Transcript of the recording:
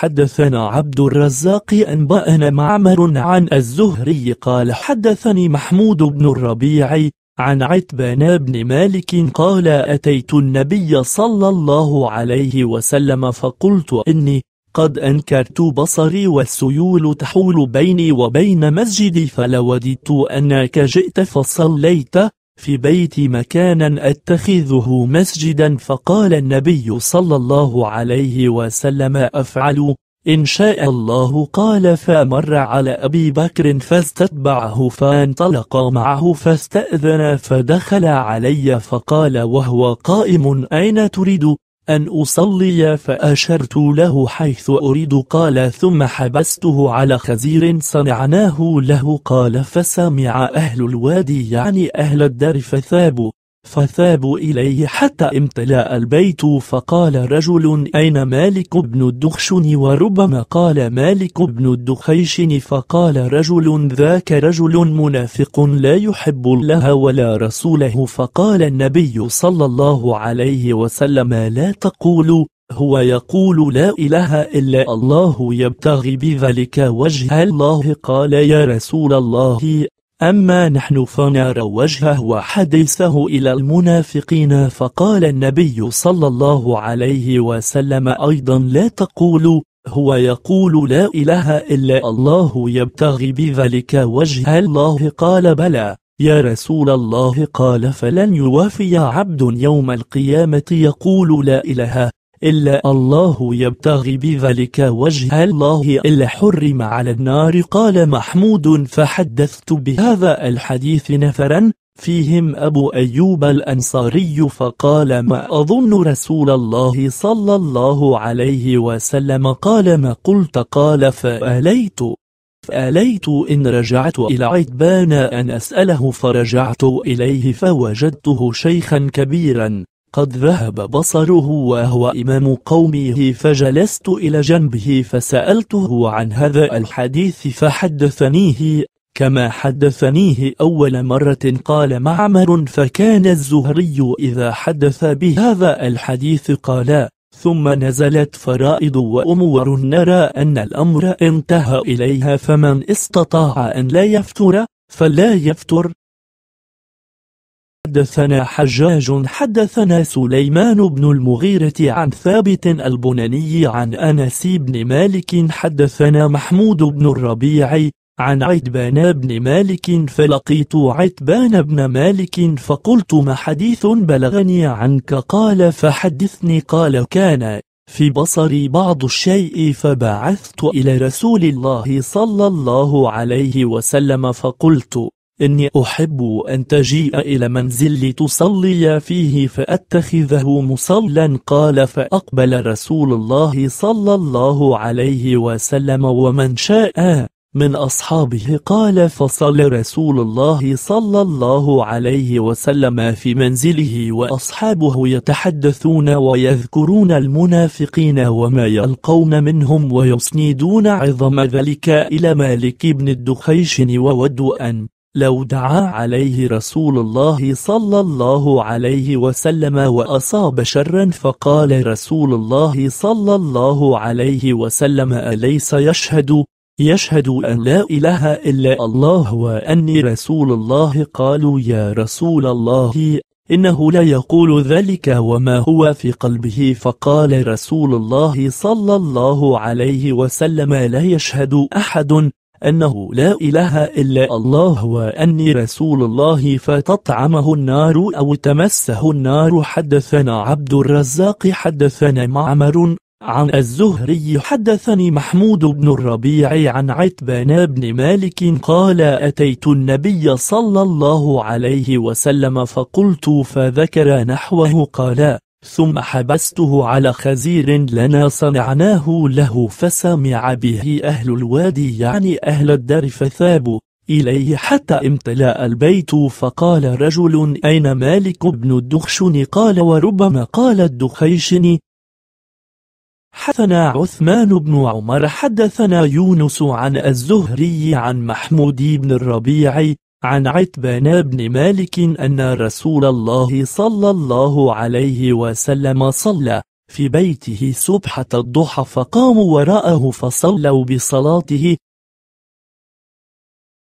حدثنا عبد الرزاق أنبأنا معمر عن الزهري قال حدثني محمود بن الربيع عن عتبان بن مالك قال أتيت النبي صلى الله عليه وسلم فقلت إني قد أنكرت بصري والسيول تحول بيني وبين مسجدي فلوددت أنك جئت فصليت في بيتي مكانا أتخذه مسجدا فقال النبي صلى الله عليه وسلم أفعل إن شاء الله قال فمر على أبي بكر فاستتبعه فانطلق معه فاستأذن فدخل علي فقال وهو قائم أين تريد أن أصلي فأشرت له حيث أريد قال ثم حبسته على خزير صنعناه له قال فسمع أهل الوادي يعني أهل الدار فثابوا فثابوا إليه حتى امتلأ البيت فقال رجل أين مالك بن الدخشن وربما قال مالك بن الدخيشن فقال رجل ذاك رجل منافق لا يحب الله ولا رسوله فقال النبي صلى الله عليه وسلم لا تقولوا هو يقول لا إله إلا الله يبتغي بذلك وجه الله قال يا رسول الله أما نحن فنرى وجهه وحديثه إلى المنافقين فقال النبي صلى الله عليه وسلم أيضا لا تقول هو يقول لا إله إلا الله يبتغي بذلك وجه الله قال بلى يا رسول الله قال فلن يوافي عبد يوم القيامة يقول لا إله إلا الله يبتغي بذلك وجه الله إلا حرم على النار قال محمود فحدثت بهذا الحديث نفرا فيهم أبو أيوب الأنصاري فقال ما أظن رسول الله صلى الله عليه وسلم قال ما قلت قال فأليت فأليت إن رجعت إلى عتبان أن أسأله فرجعت إليه فوجدته شيخا كبيرا قد ذهب بصره وهو إمام قومه فجلست إلى جنبه فسألته عن هذا الحديث فحدثنيه كما حدثنيه أول مرة قال معمر فكان الزهري إذا حدث بهذا الحديث قال ثم نزلت فرائض وأمور نرى أن الأمر انتهى إليها فمن استطاع أن لا يفتر فلا يفتر حدثنا حجاج حدثنا سليمان بن المغيرة عن ثابت البناني عن أنس بن مالك حدثنا محمود بن الربيع عن عتبان بن مالك فلقيت عتبان بن مالك فقلت ما حديث بلغني عنك قال فحدثني قال كان في بصري بعض الشيء فبعثت إلى رسول الله صلى الله عليه وسلم فقلت إني أحب أن تجيء إلى منزل تصلي فيه فأتخذه مصلا قال فأقبل رسول الله صلى الله عليه وسلم ومن شاء من أصحابه قال فصلى رسول الله صلى الله عليه وسلم في منزله وأصحابه يتحدثون ويذكرون المنافقين وما يلقون منهم ويسندون عظم ذلك إلى مالك بن الدخيشن وود أن لو دعا عليه رسول الله صلى الله عليه وسلم وأصاب شرا فقال رسول الله صلى الله عليه وسلم أليس يشهد يشهد أن لا إله إلا الله وأني رسول الله قالوا يا رسول الله إنه لا يقول ذلك وما هو في قلبه فقال رسول الله صلى الله عليه وسلم لا يشهد أحد أنه لا إله إلا الله وأني رسول الله فتطعمه النار أو تمسه النار حدثنا عبد الرزاق حدثنا معمر عن الزهري حدثني محمود بن الربيع عن عتبان بن مالك قال أتيت النبي صلى الله عليه وسلم فقلت فذكر نحوه قال ثم حبسته على خزير لنا صنعناه له فسمع به أهل الوادي يعني أهل الدار فثابوا إليه حتى امتلأ البيت فقال رجل أين مالك بن الدخشن قال وربما قال الدخيشن حدثنا عثمان بن عمر حدثنا يونس عن الزهري عن محمود بن الربيع عن عتبان بن مالك أن رسول الله صلى الله عليه وسلم صلى في بيته سبحة الضحى فقاموا وراءه فصلوا بصلاته